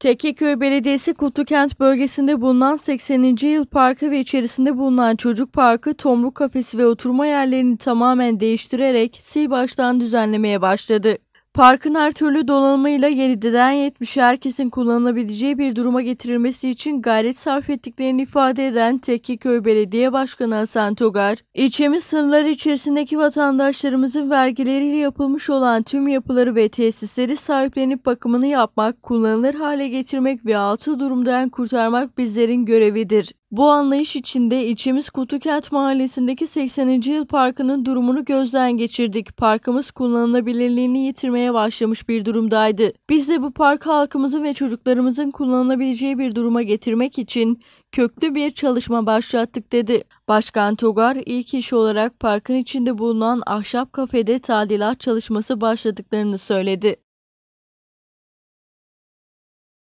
Tekiköy Belediyesi Kutukent bölgesinde bulunan 80. Yıl Parkı ve içerisinde bulunan Çocuk Parkı, Tomruk Kafesi ve oturma yerlerini tamamen değiştirerek sil baştan düzenlemeye başladı. Parkın her türlü donanımıyla 7'den 70'e herkesin kullanılabileceği bir duruma getirilmesi için gayret sarf ettiklerini ifade eden Tekkiköy Belediye Başkanı Hasan Togar, ilçemiz sınırları içerisindeki vatandaşlarımızın vergileriyle yapılmış olan tüm yapıları ve tesisleri sahiplenip bakımını yapmak, kullanılır hale getirmek ve altı durumdan kurtarmak bizlerin görevidir. Bu anlayış içinde içimiz Kutukent Mahallesi'ndeki 80. Yıl Parkı'nın durumunu gözden geçirdik. Parkımız kullanılabilirliğini yitirmeye başlamış bir durumdaydı. Biz de bu park halkımızın ve çocuklarımızın kullanılabileceği bir duruma getirmek için köklü bir çalışma başlattık dedi. Başkan Togar ilk iş olarak parkın içinde bulunan ahşap kafede tadilat çalışması başladıklarını söyledi.